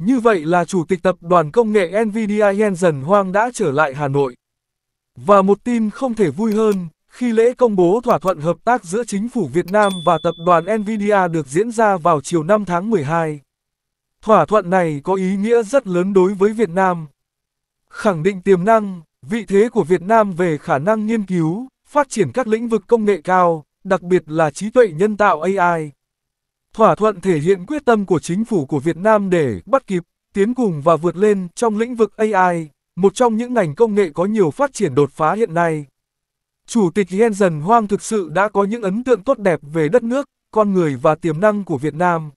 Như vậy là chủ tịch tập đoàn công nghệ NVIDIA Jensen Huang đã trở lại Hà Nội. Và một tin không thể vui hơn, khi lễ công bố thỏa thuận hợp tác giữa chính phủ Việt Nam và tập đoàn NVIDIA được diễn ra vào chiều 5 tháng 12. Thỏa thuận này có ý nghĩa rất lớn đối với Việt Nam. Khẳng định tiềm năng, vị thế của Việt Nam về khả năng nghiên cứu, phát triển các lĩnh vực công nghệ cao, đặc biệt là trí tuệ nhân tạo AI. Thỏa thuận thể hiện quyết tâm của chính phủ của Việt Nam để bắt kịp, tiến cùng và vượt lên trong lĩnh vực AI, một trong những ngành công nghệ có nhiều phát triển đột phá hiện nay. Chủ tịch Jensen Hoang thực sự đã có những ấn tượng tốt đẹp về đất nước, con người và tiềm năng của Việt Nam.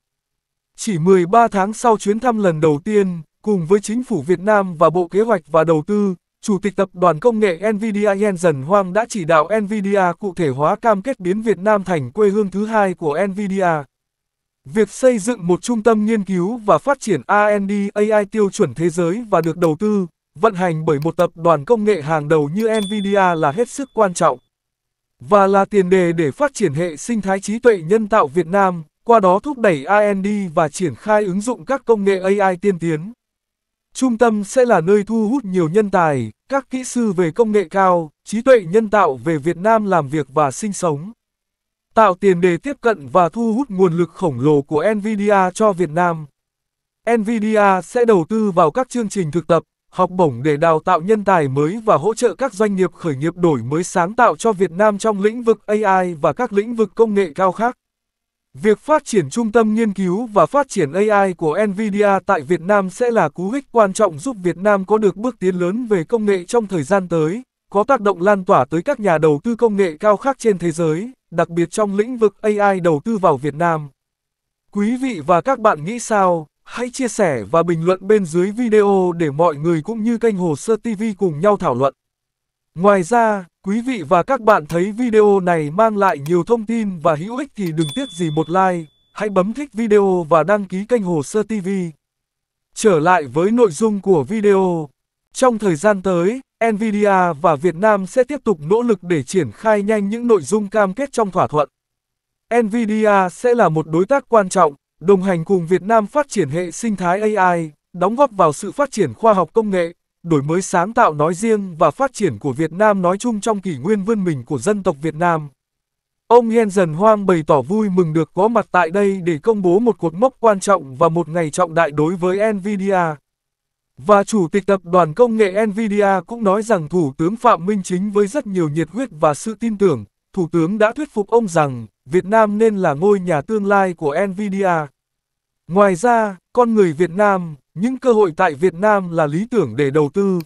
Chỉ 13 tháng sau chuyến thăm lần đầu tiên, cùng với chính phủ Việt Nam và Bộ Kế hoạch và Đầu tư, Chủ tịch Tập đoàn Công nghệ NVIDIA Jensen Huang đã chỉ đạo NVIDIA cụ thể hóa cam kết biến Việt Nam thành quê hương thứ hai của NVIDIA. Việc xây dựng một trung tâm nghiên cứu và phát triển R&D AI tiêu chuẩn thế giới và được đầu tư, vận hành bởi một tập đoàn công nghệ hàng đầu như Nvidia là hết sức quan trọng và là tiền đề để phát triển hệ sinh thái trí tuệ nhân tạo Việt Nam, qua đó thúc đẩy R&D và triển khai ứng dụng các công nghệ AI tiên tiến. Trung tâm sẽ là nơi thu hút nhiều nhân tài, các kỹ sư về công nghệ cao, trí tuệ nhân tạo về Việt Nam làm việc và sinh sống tạo tiền đề tiếp cận và thu hút nguồn lực khổng lồ của NVIDIA cho Việt Nam. NVIDIA sẽ đầu tư vào các chương trình thực tập, học bổng để đào tạo nhân tài mới và hỗ trợ các doanh nghiệp khởi nghiệp đổi mới sáng tạo cho Việt Nam trong lĩnh vực AI và các lĩnh vực công nghệ cao khác. Việc phát triển trung tâm nghiên cứu và phát triển AI của NVIDIA tại Việt Nam sẽ là cú hích quan trọng giúp Việt Nam có được bước tiến lớn về công nghệ trong thời gian tới có tác động lan tỏa tới các nhà đầu tư công nghệ cao khác trên thế giới, đặc biệt trong lĩnh vực AI đầu tư vào Việt Nam. Quý vị và các bạn nghĩ sao? Hãy chia sẻ và bình luận bên dưới video để mọi người cũng như kênh Hồ Sơ TV cùng nhau thảo luận. Ngoài ra, quý vị và các bạn thấy video này mang lại nhiều thông tin và hữu ích thì đừng tiếc gì một like, hãy bấm thích video và đăng ký kênh Hồ Sơ TV. Trở lại với nội dung của video. Trong thời gian tới, Nvidia và Việt Nam sẽ tiếp tục nỗ lực để triển khai nhanh những nội dung cam kết trong thỏa thuận. Nvidia sẽ là một đối tác quan trọng, đồng hành cùng Việt Nam phát triển hệ sinh thái AI, đóng góp vào sự phát triển khoa học công nghệ, đổi mới sáng tạo nói riêng và phát triển của Việt Nam nói chung trong kỷ nguyên vươn mình của dân tộc Việt Nam. Ông Jensen Hoang bày tỏ vui mừng được có mặt tại đây để công bố một cột mốc quan trọng và một ngày trọng đại đối với Nvidia. Và Chủ tịch Tập đoàn Công nghệ NVIDIA cũng nói rằng Thủ tướng Phạm Minh Chính với rất nhiều nhiệt huyết và sự tin tưởng, Thủ tướng đã thuyết phục ông rằng Việt Nam nên là ngôi nhà tương lai của NVIDIA. Ngoài ra, con người Việt Nam, những cơ hội tại Việt Nam là lý tưởng để đầu tư.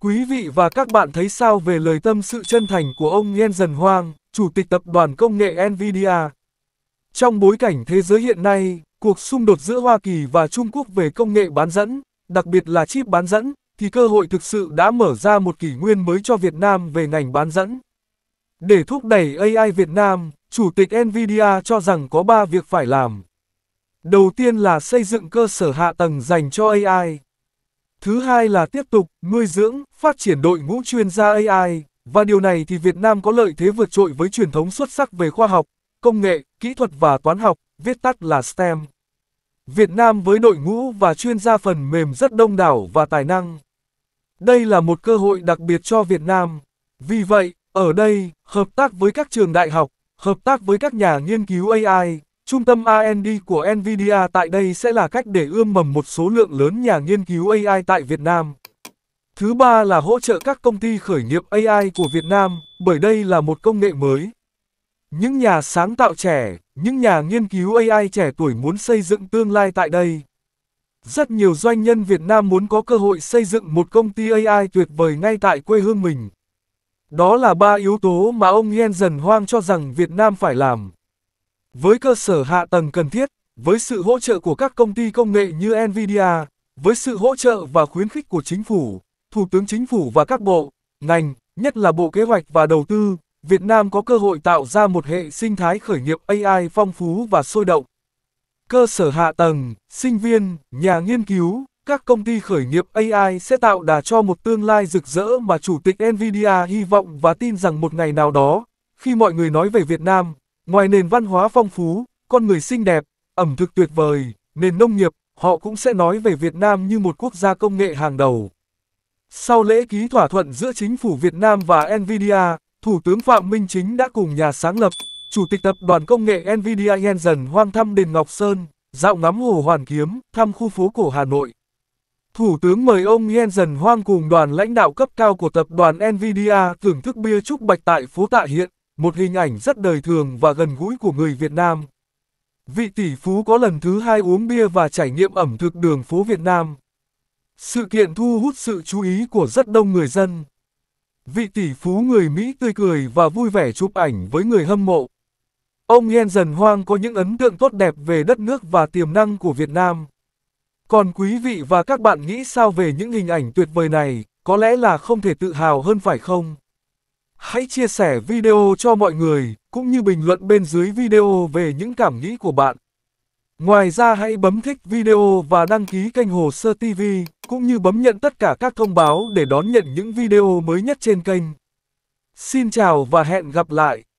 Quý vị và các bạn thấy sao về lời tâm sự chân thành của ông Yen Dần Hoang, Chủ tịch Tập đoàn Công nghệ NVIDIA? Trong bối cảnh thế giới hiện nay, cuộc xung đột giữa Hoa Kỳ và Trung Quốc về công nghệ bán dẫn, đặc biệt là chip bán dẫn, thì cơ hội thực sự đã mở ra một kỷ nguyên mới cho Việt Nam về ngành bán dẫn. Để thúc đẩy AI Việt Nam, Chủ tịch NVIDIA cho rằng có 3 việc phải làm. Đầu tiên là xây dựng cơ sở hạ tầng dành cho AI. Thứ hai là tiếp tục nuôi dưỡng, phát triển đội ngũ chuyên gia AI, và điều này thì Việt Nam có lợi thế vượt trội với truyền thống xuất sắc về khoa học, công nghệ, kỹ thuật và toán học, viết tắt là STEM. Việt Nam với đội ngũ và chuyên gia phần mềm rất đông đảo và tài năng. Đây là một cơ hội đặc biệt cho Việt Nam. Vì vậy, ở đây, hợp tác với các trường đại học, hợp tác với các nhà nghiên cứu AI, trung tâm R&D của NVIDIA tại đây sẽ là cách để ươm mầm một số lượng lớn nhà nghiên cứu AI tại Việt Nam. Thứ ba là hỗ trợ các công ty khởi nghiệp AI của Việt Nam, bởi đây là một công nghệ mới. Những nhà sáng tạo trẻ, những nhà nghiên cứu AI trẻ tuổi muốn xây dựng tương lai tại đây. Rất nhiều doanh nhân Việt Nam muốn có cơ hội xây dựng một công ty AI tuyệt vời ngay tại quê hương mình. Đó là ba yếu tố mà ông Jensen Hoang cho rằng Việt Nam phải làm. Với cơ sở hạ tầng cần thiết, với sự hỗ trợ của các công ty công nghệ như Nvidia, với sự hỗ trợ và khuyến khích của chính phủ, Thủ tướng Chính phủ và các bộ, ngành, nhất là Bộ Kế hoạch và Đầu tư, Việt Nam có cơ hội tạo ra một hệ sinh thái khởi nghiệp AI phong phú và sôi động. Cơ sở hạ tầng, sinh viên, nhà nghiên cứu, các công ty khởi nghiệp AI sẽ tạo đà cho một tương lai rực rỡ mà Chủ tịch NVIDIA hy vọng và tin rằng một ngày nào đó, khi mọi người nói về Việt Nam, ngoài nền văn hóa phong phú, con người xinh đẹp, ẩm thực tuyệt vời, nền nông nghiệp, họ cũng sẽ nói về Việt Nam như một quốc gia công nghệ hàng đầu. Sau lễ ký thỏa thuận giữa chính phủ Việt Nam và NVIDIA, Thủ tướng Phạm Minh Chính đã cùng nhà sáng lập, Chủ tịch Tập đoàn Công nghệ NVIDIA Jensen Hoang thăm Đền Ngọc Sơn, dạo ngắm Hồ Hoàn Kiếm, thăm khu phố cổ Hà Nội. Thủ tướng mời ông Jensen Hoang cùng đoàn lãnh đạo cấp cao của tập đoàn NVIDIA thưởng thức bia trúc bạch tại phố Tạ Hiện, một hình ảnh rất đời thường và gần gũi của người Việt Nam. Vị tỷ phú có lần thứ hai uống bia và trải nghiệm ẩm thực đường phố Việt Nam. Sự kiện thu hút sự chú ý của rất đông người dân. Vị tỷ phú người Mỹ tươi cười và vui vẻ chụp ảnh với người hâm mộ. Ông Jensen Hoang có những ấn tượng tốt đẹp về đất nước và tiềm năng của Việt Nam. Còn quý vị và các bạn nghĩ sao về những hình ảnh tuyệt vời này, có lẽ là không thể tự hào hơn phải không? Hãy chia sẻ video cho mọi người, cũng như bình luận bên dưới video về những cảm nghĩ của bạn. Ngoài ra hãy bấm thích video và đăng ký kênh Hồ Sơ TV cũng như bấm nhận tất cả các thông báo để đón nhận những video mới nhất trên kênh. Xin chào và hẹn gặp lại!